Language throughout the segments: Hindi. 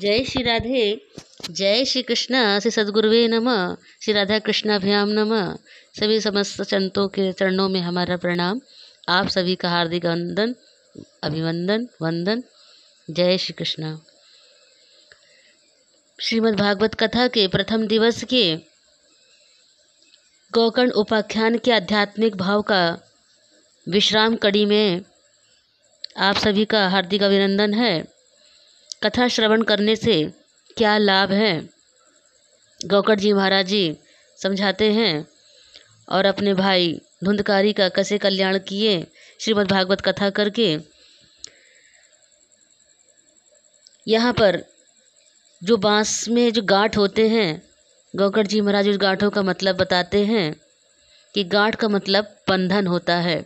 जय श्री राधे जय श्री कृष्ण श्री सदगुरुवे नम श्री राधा कृष्णाभ्याम नम सभी समस्त संतों के चरणों में हमारा प्रणाम आप सभी का हार्दिक वंदन अभिवंदन वंदन जय श्री कृष्ण श्रीमद् भागवत कथा के प्रथम दिवस के गोकर्ण उपाख्यान के आध्यात्मिक भाव का विश्राम कड़ी में आप सभी का हार्दिक अभिनंदन है कथा श्रवण करने से क्या लाभ है गौकड़ जी महाराज जी समझाते हैं और अपने भाई धुंधकारी का कसे कल्याण किए श्रीमद् भागवत कथा करके यहाँ पर जो बांस में जो गांठ होते हैं गौकड़ जी महाराज उस गांठों का मतलब बताते हैं कि गांठ का मतलब बंधन होता है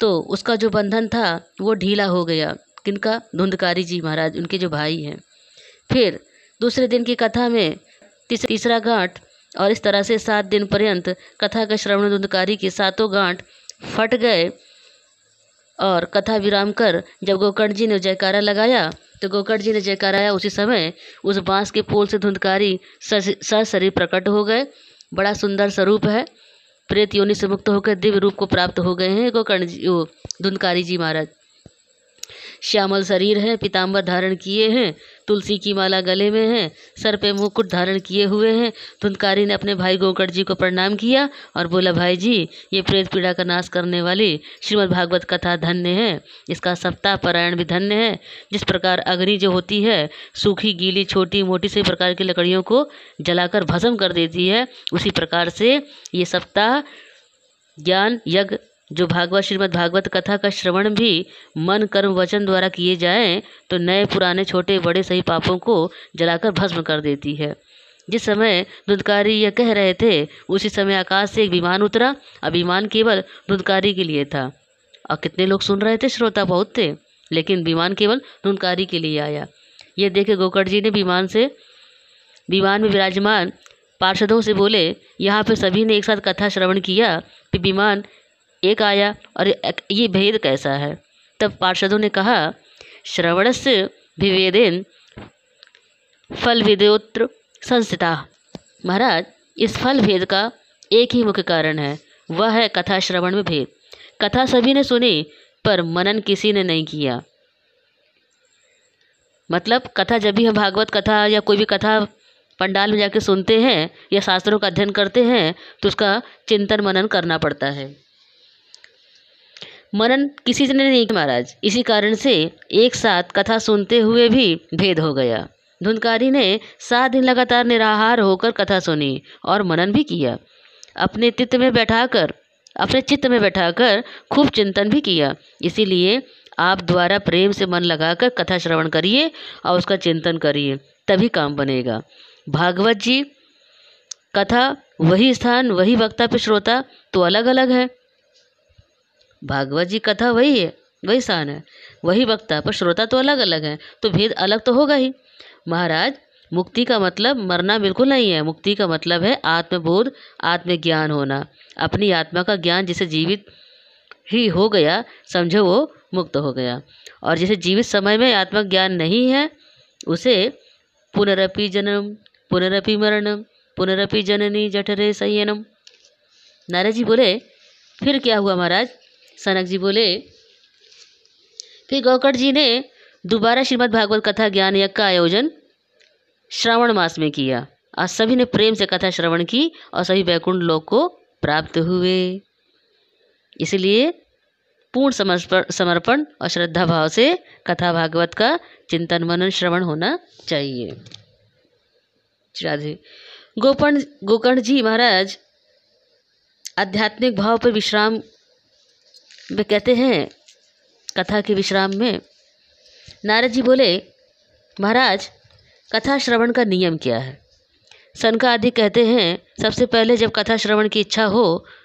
तो उसका जो बंधन था वो ढीला हो गया किनका धुंधकारी जी महाराज उनके जो भाई हैं फिर दूसरे दिन की कथा में तीसरा गांठ और इस तरह से सात दिन पर्यंत कथा का श्रवण धुंधकारी के सातों गांठ फट गए और कथा विराम कर जब गोकर्ण जी ने जयकारा लगाया तो गोकर्ण जी ने जयकाराया उसी समय उस बांस के पोल से धुंधकारी सशरीर प्रकट हो गए बड़ा सुंदर स्वरूप है प्रेत योनि से मुक्त होकर दिव्य रूप को प्राप्त हो गए हैं गोकर्ण जी धुंधकारी जी महाराज श्यामल शरीर है पीताम्बर धारण किए हैं तुलसी की माला गले में है सर पे मुकुट धारण किए हुए हैं धुंधकारी ने अपने भाई गोकर्ण जी को प्रणाम किया और बोला भाई जी ये प्रेत पीड़ा का नाश करने वाली श्रीमद् भागवत कथा धन्य है इसका सप्ताह पारायण भी धन्य है जिस प्रकार अग्नि जो होती है सूखी गीली छोटी मोटी सभी प्रकार की लकड़ियों को जलाकर भस्म कर देती है उसी प्रकार से ये सप्ताह ज्ञान यज्ञ जो भागवत श्रीमद् भागवत कथा का श्रवण भी मन कर्म वचन द्वारा किए जाएं तो नए पुराने छोटे बड़े सही पापों को जलाकर भस्म कर देती है जिस समय धुंधकारी यह कह रहे थे उसी समय आकाश से एक विमान उतरा और विमान केवल धुंधकारी के लिए था और कितने लोग सुन रहे थे श्रोता बहुत थे लेकिन विमान केवल धुंधकारी के लिए आया यह देखे गोकर्ण जी ने विमान से विमान में विराजमान पार्षदों से बोले यहाँ पर सभी ने एक साथ कथा श्रवण किया कि विमान एक आया और ये भेद कैसा है तब पार्षदों ने कहा श्रवण से विभेदेन फल विदोत्र संस्थिता महाराज इस फल भेद का एक ही मुख्य कारण है वह है कथा श्रवण में भेद कथा सभी ने सुनी पर मनन किसी ने नहीं किया मतलब कथा जब भी हम भागवत कथा या कोई भी कथा पंडाल में जाके सुनते हैं या शास्त्रों का अध्ययन करते हैं तो उसका चिंतन मनन करना पड़ता है मनन किसी ने नहीं किया महाराज इसी कारण से एक साथ कथा सुनते हुए भी भेद हो गया धुंधकारी ने सात दिन लगातार निराहार होकर कथा सुनी और मनन भी किया अपने चित्त में बैठाकर अपने चित्त में बैठाकर खूब चिंतन भी किया इसीलिए आप द्वारा प्रेम से मन लगाकर कथा श्रवण करिए और उसका चिंतन करिए तभी काम बनेगा भागवत जी कथा वही स्थान वही वक्ता पे श्रोता तो अलग अलग है भागवत जी कथा वही है वही शान है वही वक्ता पर श्रोता तो अलग अलग है तो भेद अलग तो होगा ही महाराज मुक्ति का मतलब मरना बिल्कुल नहीं है मुक्ति का मतलब है आत्मबोध आत्मज्ञान होना अपनी आत्मा का ज्ञान जिसे जीवित ही हो गया समझो वो मुक्त हो गया और जिसे जीवित समय में आत्मज्ञान नहीं है उसे पुनरपि जन्म पुनरपि मरणम पुनरपि जननी जठरे संयनम नारद जी बोले फिर क्या हुआ महाराज सनक जी बोले फिर गौकर जी ने दोबारा श्रीमद् भागवत कथा ज्ञान यज्ञ का आयोजन श्रावण मास में किया और सभी ने प्रेम से कथा श्रवण की और सभी वैकुंठ लोग को प्राप्त हुए इसलिए पूर्ण समर्पण समर्पण और श्रद्धा भाव से कथा भागवत का चिंतन मनन श्रवण होना चाहिए राधे गोकर्ण जी महाराज आध्यात्मिक भाव पर विश्राम वे कहते हैं कथा के विश्राम में नारद जी बोले महाराज कथा श्रवण का नियम क्या है सनका आदि कहते हैं सबसे पहले जब कथा श्रवण की इच्छा हो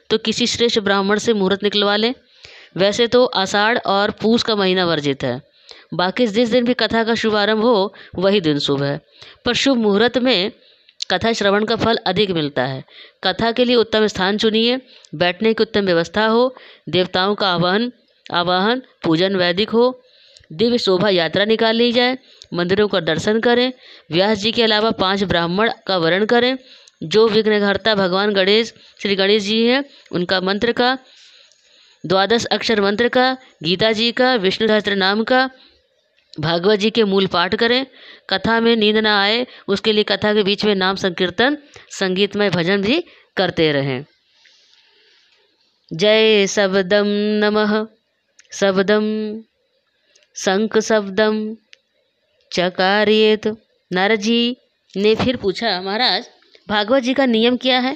तो किसी श्रेष्ठ ब्राह्मण से मुहूर्त निकलवा लें वैसे तो आषाढ़ और पूस का महीना वर्जित है बाकी जिस दिन भी कथा का शुभारंभ हो वही दिन शुभ है पर शुभ मुहूर्त में कथा श्रवण का फल अधिक मिलता है कथा के लिए उत्तम स्थान चुनिए बैठने की उत्तम व्यवस्था हो देवताओं का आवाहन आवाहन पूजन वैदिक हो दिव्य शोभा यात्रा निकाल ली जाए मंदिरों का दर्शन करें व्यास जी के अलावा पांच ब्राह्मण का वर्ण करें जो विघ्नहर्ता भगवान गणेश श्री गणेश जी हैं उनका मंत्र का द्वादश अक्षर मंत्र का गीता जी का विष्णु सहस्त्र नाम का भागवत जी के मूल पाठ करें कथा में नींद ना आए उसके लिए कथा के बीच में नाम संकीर्तन संगीतमय भजन भी करते रहें जय शब्दम नमः शब्दम शंख शब्दम चकारियत नारद जी ने फिर पूछा महाराज भागवत जी का नियम क्या है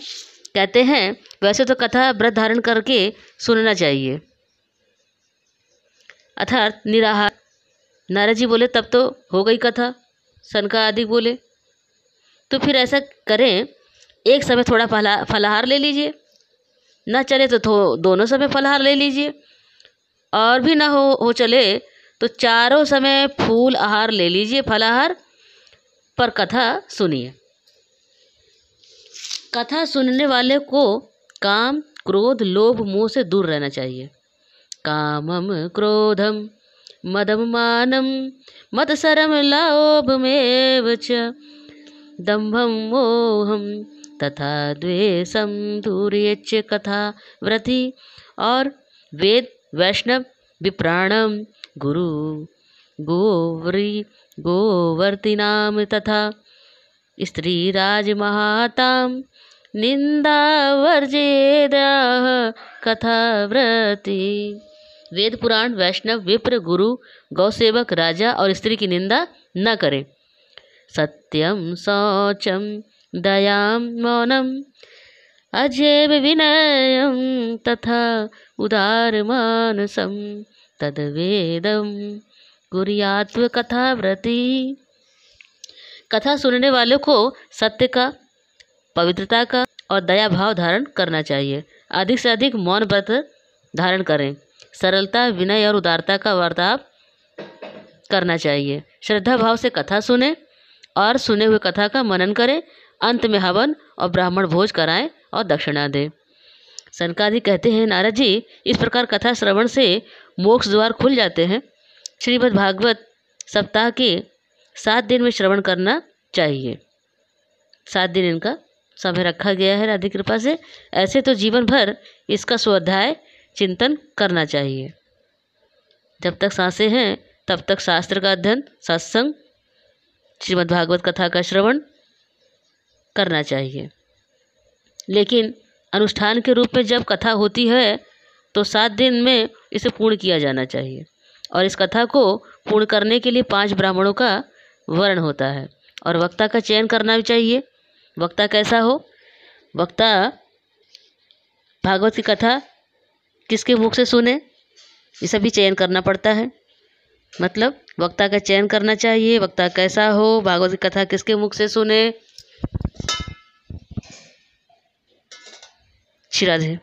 कहते हैं वैसे तो कथा व्रत धारण करके सुनना चाहिए अर्थात निराहार नारद जी बोले तब तो हो गई कथा सनका आदि बोले तो फिर ऐसा करें एक समय थोड़ा फला फलाहार ले लीजिए ना चले तो, दोनों समय फलाहार ले लीजिए और भी ना हो हो चले तो चारों समय फूल आहार ले लीजिए फलाहार पर कथा सुनिए कथा सुनने वाले को काम क्रोध लोभ मोह से दूर रहना चाहिए कामम क्रोधम मदममानं मत्सरं लोभमेव च दम्भं मोहं तथा द्वेषम धूर्यच्च कथा व्रति और वेद वैष्णव विप्राणम गुरु गोवरी गोवर्ती नाम तथा स्त्री राज महाताम निंदा वर्जेद कथा व्रती वेद पुराण वैष्णव विप्र गुरु गौसेवक राजा और स्त्री की निंदा न करें सत्यम शौचम दयाम मौनम अजेब विनय तथा उदार मानसम वेदम गुरियात्व कथा व्रति कथा सुनने वालों को सत्य का पवित्रता का और दया भाव धारण करना चाहिए अधिक से अधिक मौन व्रत धारण करें सरलता विनय और उदारता का वार्ताप करना चाहिए श्रद्धा भाव से कथा सुने और सुने हुए कथा का मनन करें अंत में हवन और ब्राह्मण भोज कराएं और दक्षिणा दें सनकादि कहते हैं नारद जी इस प्रकार कथा श्रवण से मोक्ष द्वार खुल जाते हैं श्रीमद् भागवत सप्ताह के सात दिन में श्रवण करना चाहिए सात दिन इनका समय रखा गया है राधे कृपा से ऐसे तो जीवन भर इसका स्वाध्याय चिंतन करना चाहिए जब तक सांसें हैं तब तक शास्त्र का अध्ययन सत्संग श्रीमद्भागवत कथा का श्रवण करना चाहिए लेकिन अनुष्ठान के रूप में जब कथा होती है तो सात दिन में इसे पूर्ण किया जाना चाहिए और इस कथा को पूर्ण करने के लिए पांच ब्राह्मणों का वर्ण होता है और वक्ता का चयन करना भी चाहिए वक्ता कैसा हो वक्ता भागवत की कथा किसके मुख से सुने ये सभी चयन करना पड़ता है मतलब वक्ता का चयन करना चाहिए वक्ता कैसा हो भागवत कथा किसके मुख से सुने शिराधे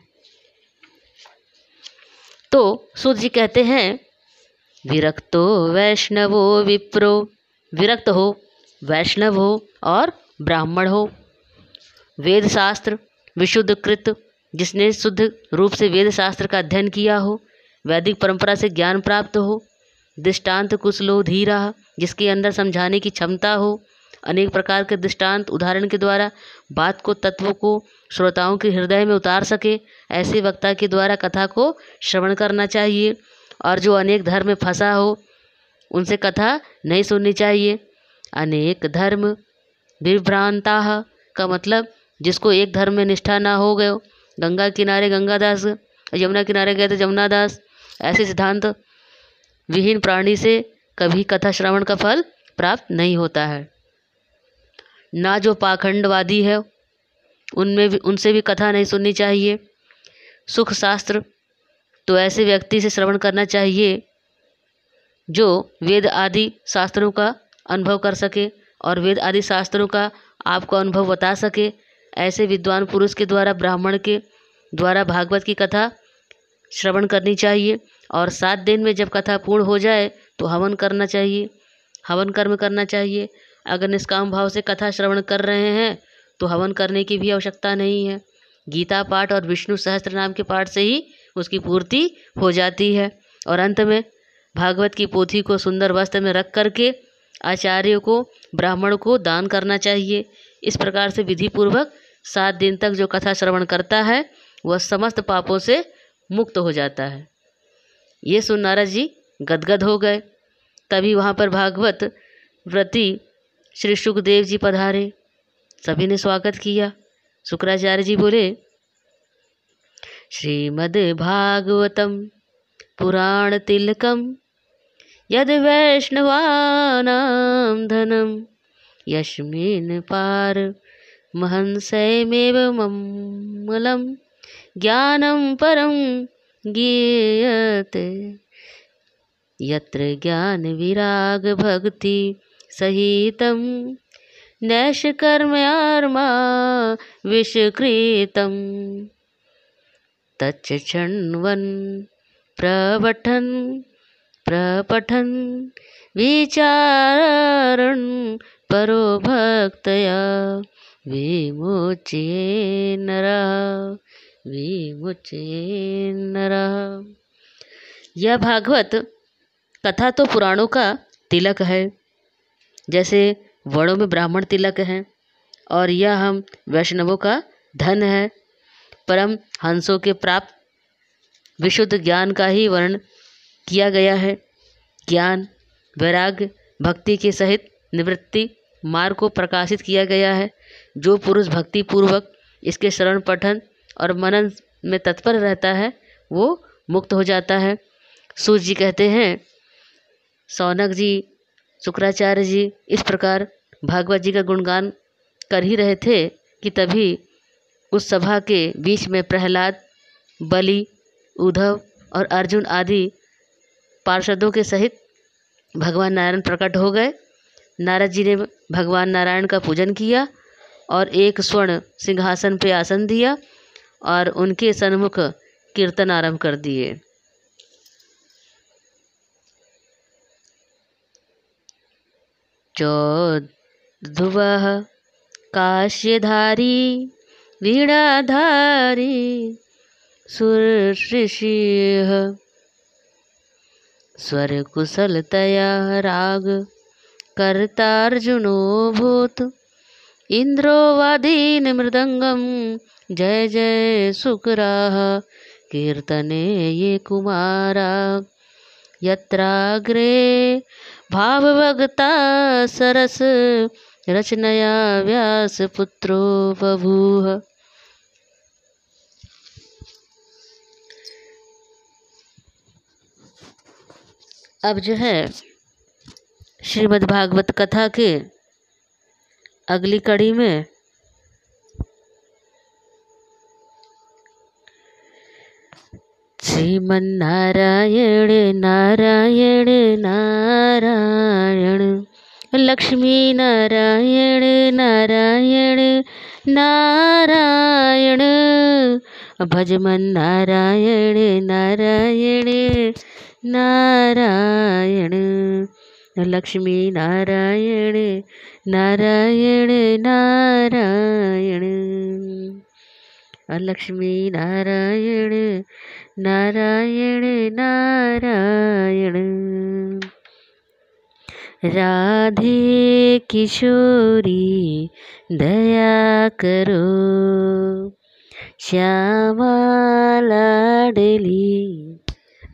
तो सूर्य जी कहते हैं विरक्तो वैष्णवो विप्रो विरक्त हो वैष्णव हो और ब्राह्मण हो वेद शास्त्र विशुद्ध कृत जिसने शुद्ध रूप से वेद शास्त्र का अध्ययन किया हो वैदिक परंपरा से ज्ञान प्राप्त हो दृष्टांत कुछ लो धीरा जिसके अंदर समझाने की क्षमता हो अनेक प्रकार के दृष्टांत उदाहरण के द्वारा बात को तत्वों को श्रोताओं के हृदय में उतार सके ऐसे वक्ता के द्वारा कथा को श्रवण करना चाहिए और जो अनेक धर्म में फंसा हो उनसे कथा नहीं सुननी चाहिए अनेक धर्म विभ्रांता का मतलब जिसको एक धर्म में निष्ठा ना हो गयो गंगा किनारे गंगादास यमुना किनारे गए तो यमुना जमुनादास ऐसे सिद्धांत विहीन प्राणी से कभी कथा श्रवण का फल प्राप्त नहीं होता है ना जो पाखंडवादी है उनमें भी उनसे भी कथा नहीं सुननी चाहिए सुख शास्त्र तो ऐसे व्यक्ति से श्रवण करना चाहिए जो वेद आदि शास्त्रों का अनुभव कर सके और वेद आदि शास्त्रों का आपको अनुभव बता सके ऐसे विद्वान पुरुष के द्वारा ब्राह्मण के द्वारा भागवत की कथा श्रवण करनी चाहिए और सात दिन में जब कथा पूर्ण हो जाए तो हवन करना चाहिए हवन कर्म करना चाहिए अगर निष्काम भाव से कथा श्रवण कर रहे हैं तो हवन करने की भी आवश्यकता नहीं है गीता पाठ और विष्णु सहस्त्र नाम के पाठ से ही उसकी पूर्ति हो जाती है और अंत में भागवत की पोथी को सुंदर वस्त्र में रख करके आचार्य को ब्राह्मण को दान करना चाहिए इस प्रकार से विधि पूर्वक सात दिन तक जो कथा श्रवण करता है वह समस्त पापों से मुक्त हो जाता है ये सुन नारद जी गदगद हो गए तभी वहाँ पर भागवत व्रती श्री सुखदेव जी पधारे सभी ने स्वागत किया शुक्राचार्य जी बोले भागवतम पुराण तिलकम यद वैष्णवा धनम यशमीन पार महंसयमेवमलं ज्ञानं परं गीयत् यत्र ज्ञानविरागभक्तिसहितं नैषकर्म्यार्मा विषकृतं तच्च शृण्वन् प्रवठन् प्रपठन् विचारन् परो भक्तया विमुचे न न यह भागवत कथा तो पुराणों का तिलक है जैसे वर्णों में ब्राह्मण तिलक है और यह हम वैष्णवों का धन है परम हंसों के प्राप्त विशुद्ध ज्ञान का ही वर्णन किया गया है ज्ञान वैराग्य भक्ति के सहित निवृत्ति मार्ग को प्रकाशित किया गया है जो पुरुष भक्ति पूर्वक इसके शरण पठन और मनन में तत्पर रहता है वो मुक्त हो जाता है सूर्य जी कहते हैं सौनक जी शुक्राचार्य जी इस प्रकार भागवत जी का गुणगान कर ही रहे थे कि तभी उस सभा के बीच में प्रहलाद बलि उद्धव और अर्जुन आदि पार्षदों के सहित भगवान नारायण प्रकट हो गए नारद जी ने भगवान नारायण का पूजन किया और एक स्वर्ण सिंहासन पे आसन दिया और उनके सन्मुख कीर्तन आरंभ कर दिए चौधुव काश्यधारी वीणाधारी स्वर स्वरकुशलतया राग अर्जुनो भूत इंद्रोवादीन मृदंगम जय जय सुकरा कीर्तने ये कुमारा यत्राग्रे भावभक्ता सरस रचनया व्यास पुत्रो बभू अब जो है श्रीमद्भागवत कथा के अगली कड़ी में श्रीमन नारायण नारायण नारायण लक्ष्मी नारायण नारायण नारायण भजमन नारायण नारायण नारायण लक्ष्मी नारायण नारायण नारायण लक्ष्मी नारायण नारायण नारायण राधे किशोरी दया करो श्यामा लाडली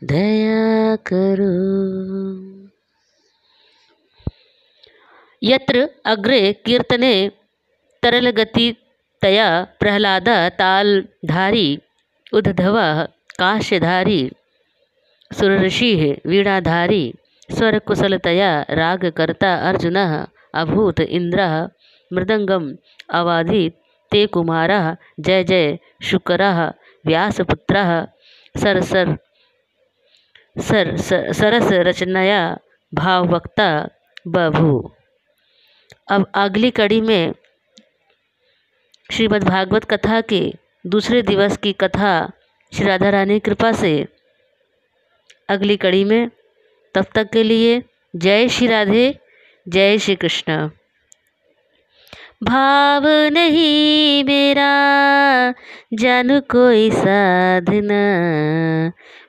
दया करो यत्र अग्रे कीर्तने तरलगतितया तालधारी उद्धवः काश्यधारी सुरऋषिः वीणाधारी स्वरकुशलतया रागकर्ता अर्जुन अभूत इंद्र मृदंगम अवादीत् ते कुमार जय जय व्यासपुत्र सरसर सर सर सरस सरसरचनया भाववक्ता बभू अब अगली कड़ी में श्रीमद् भागवत कथा के दूसरे दिवस की कथा श्री राधा रानी कृपा से अगली कड़ी में तब तक के लिए जय श्री राधे जय श्री कृष्ण भाव नहीं मेरा जन कोई साधना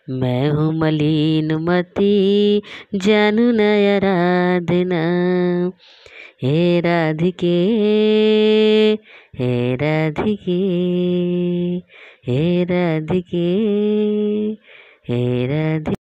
मैं हूँ मलिन मती जानू न राधना हे राधिके हे राधिके हे राधिके हे राधिके